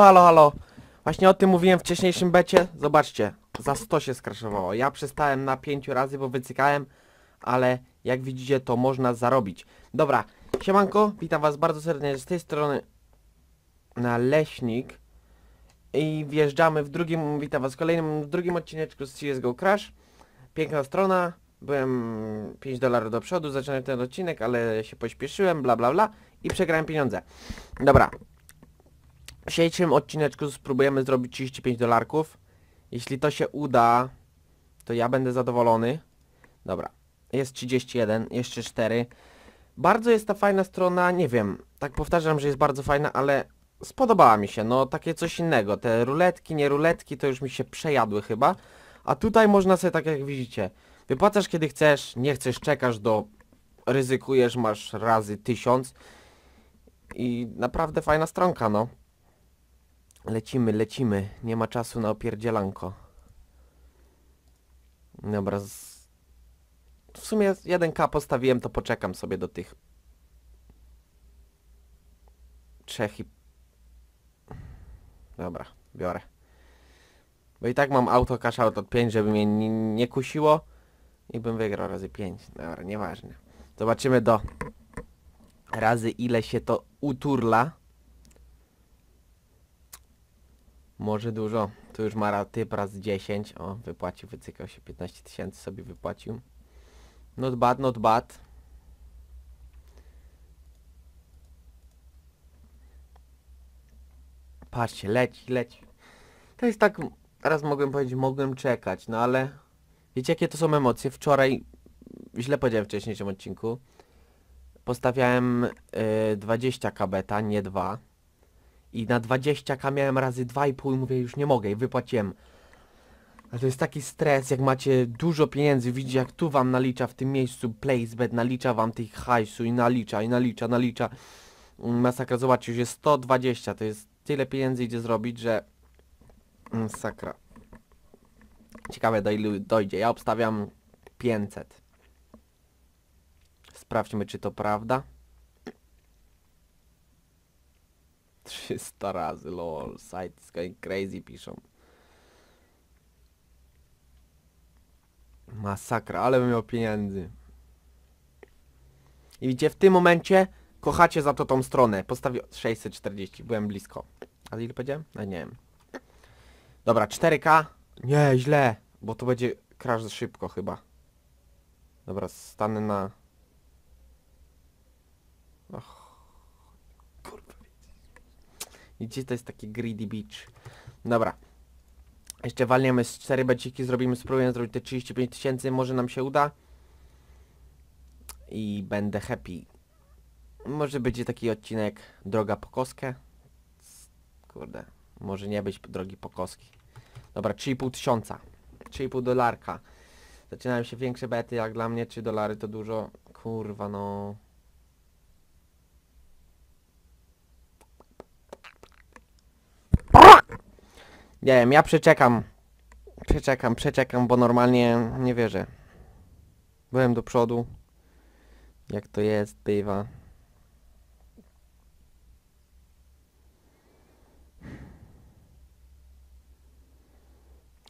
Halo, halo, halo. Właśnie o tym mówiłem w wcześniejszym becie. Zobaczcie, za 100 się skraszowało. Ja przestałem na 5 razy, bo wycykałem, ale jak widzicie to można zarobić. Dobra, siemanko, witam was bardzo serdecznie z tej strony na Leśnik i wjeżdżamy w drugim, witam was w kolejnym, w drugim odcineczku z CSGO Crash. Piękna strona, byłem 5 dolarów do przodu, zaczynałem ten odcinek, ale się pośpieszyłem, bla bla bla i przegrałem pieniądze. Dobra, w dzisiejszym odcineczku spróbujemy zrobić 35 dolarków. Jeśli to się uda, to ja będę zadowolony. Dobra, jest 31, jeszcze 4. Bardzo jest ta fajna strona, nie wiem, tak powtarzam, że jest bardzo fajna, ale spodobała mi się, no takie coś innego. Te ruletki, nie ruletki, to już mi się przejadły chyba. A tutaj można sobie, tak jak widzicie, wypłacasz kiedy chcesz, nie chcesz, czekasz do... Ryzykujesz, masz razy 1000 i naprawdę fajna stronka, no. Lecimy, lecimy. Nie ma czasu na opierdzielanko. Dobra. Z... W sumie 1K postawiłem, to poczekam sobie do tych... Trzech i... Dobra, biorę. Bo i tak mam auto cash out od 5, żeby mnie nie kusiło. I bym wygrał razy 5. Dobra, nieważne. Zobaczymy do razy ile się to uturla. Może dużo. Tu już ma typ raz 10. O, wypłacił, wycykał się 15 tysięcy sobie wypłacił. Not bad, not bad. Patrzcie, leci, leci. To jest tak, teraz mogłem powiedzieć, mogłem czekać, no ale... Wiecie jakie to są emocje? Wczoraj, źle powiedziałem w wcześniejszym odcinku, postawiałem y, 20 kabeta, nie 2 i na 20k miałem razy 2,5 i mówię, już nie mogę i wypłaciłem. Ale to jest taki stres, jak macie dużo pieniędzy, widzicie jak tu wam nalicza w tym miejscu placebet, nalicza wam tych hajsu i nalicza, i nalicza, nalicza. Mm, masakra, zobaczcie, już jest 120, to jest tyle pieniędzy idzie zrobić, że... Masakra. Ciekawe do ilu dojdzie, ja obstawiam 500. Sprawdźmy, czy to prawda. 300 razy, lol. Site is going crazy, piszą. Masakra, ale bym miał pieniędzy. I widzicie, w tym momencie kochacie za to tą stronę. Postawiłem 640, byłem blisko. A ile powiedziałem? No nie wiem. Dobra, 4K. Nie, źle, bo to będzie crash szybko chyba. Dobra, stanę na... Och, Widzicie, to jest taki greedy beach. Dobra. Jeszcze walniemy z 4 beciki, zrobimy, spróbujemy zrobić te 35 tysięcy, może nam się uda. I będę happy. Może będzie taki odcinek droga po koskę. Kurde, może nie być drogi po koski. Dobra, 3,5 tysiąca. 3,5 dolarka. Zaczynają się większe bety, jak dla mnie 3 dolary to dużo. Kurwa no. Nie wiem, ja przeczekam. Przeczekam, przeczekam, bo normalnie nie wierzę. Byłem do przodu. Jak to jest, bywa.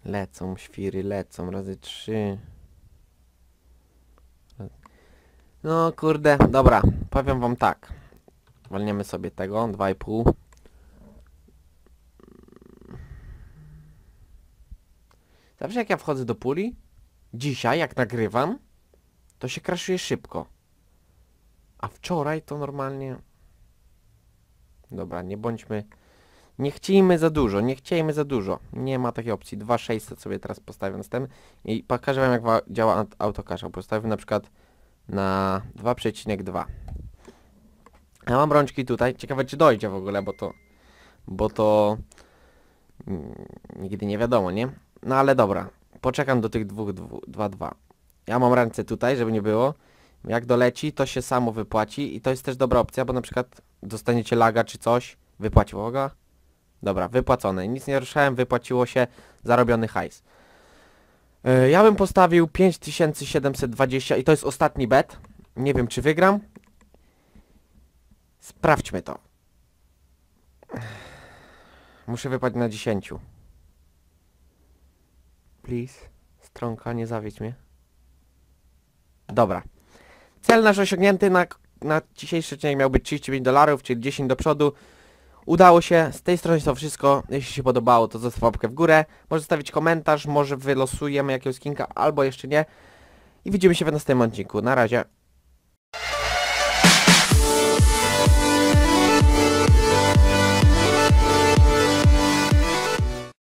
Lecą świry, lecą, razy trzy. No kurde, dobra, powiem wam tak. Walniemy sobie tego, 2,5. Zawsze jak ja wchodzę do puli, dzisiaj jak nagrywam, to się kraszuje szybko. A wczoraj to normalnie... Dobra, nie bądźmy... Nie chcijmy za dużo, nie chcijmy za dużo. Nie ma takiej opcji. 2600 sobie teraz postawię ten. i pokażę wam jak działa autokasza. Postawię na przykład na 2,2. Ja mam rączki tutaj. Ciekawe czy dojdzie w ogóle, bo to... Bo to... Mm, nigdy nie wiadomo, nie? No ale dobra, poczekam do tych dwóch, dwu, dwa, dwa. Ja mam ręce tutaj, żeby nie było. Jak doleci, to się samo wypłaci i to jest też dobra opcja, bo na przykład dostaniecie laga czy coś, wypłaci woga. Dobra, wypłacone. Nic nie ruszałem, wypłaciło się zarobiony hajs. E, ja bym postawił 5720 i to jest ostatni bet. Nie wiem, czy wygram. Sprawdźmy to. Muszę wypaść na 10 please. Stronka, nie zawiedź mnie. Dobra. Cel nasz osiągnięty na, na dzisiejszy dzień miał być 35 dolarów, czyli 10 do przodu. Udało się, z tej strony to wszystko, jeśli się podobało to zostaw łapkę w górę, może zostawić komentarz, może wylosujemy jakiegoś kinka albo jeszcze nie. I widzimy się w następnym odcinku, na razie.